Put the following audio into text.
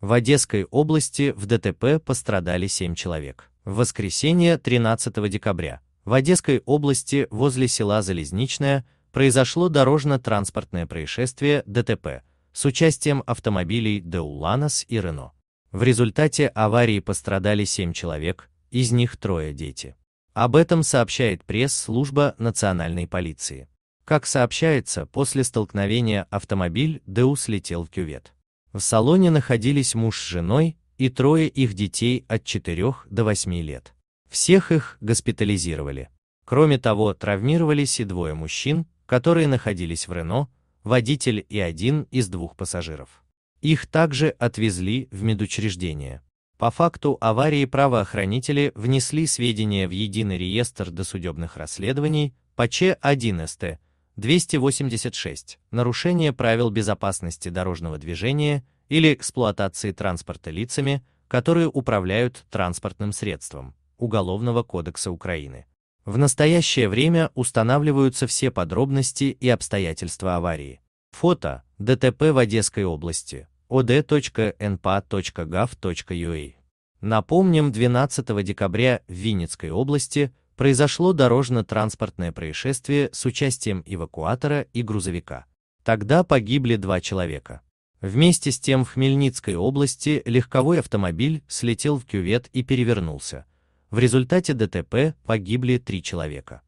В Одесской области в ДТП пострадали 7 человек. В воскресенье 13 декабря в Одесской области возле села Залезничное произошло дорожно-транспортное происшествие ДТП с участием автомобилей Деуланос и Рено. В результате аварии пострадали 7 человек, из них трое дети. Об этом сообщает пресс-служба национальной полиции. Как сообщается, после столкновения автомобиль Деу слетел в кювет. В салоне находились муж с женой и трое их детей от 4 до 8 лет. Всех их госпитализировали. Кроме того, травмировались и двое мужчин, которые находились в Рено, водитель и один из двух пассажиров. Их также отвезли в медучреждение. По факту аварии правоохранители внесли сведения в единый реестр досудебных расследований по Ч1СТ 286. Нарушение правил безопасности дорожного движения или эксплуатации транспорта лицами, которые управляют транспортным средством. Уголовного кодекса Украины. В настоящее время устанавливаются все подробности и обстоятельства аварии. Фото ДТП в Одесской области. od.npa.gov.ua Напомним, 12 декабря в Винницкой области произошло дорожно-транспортное происшествие с участием эвакуатора и грузовика. Тогда погибли два человека. Вместе с тем в Хмельницкой области легковой автомобиль слетел в кювет и перевернулся. В результате ДТП погибли три человека.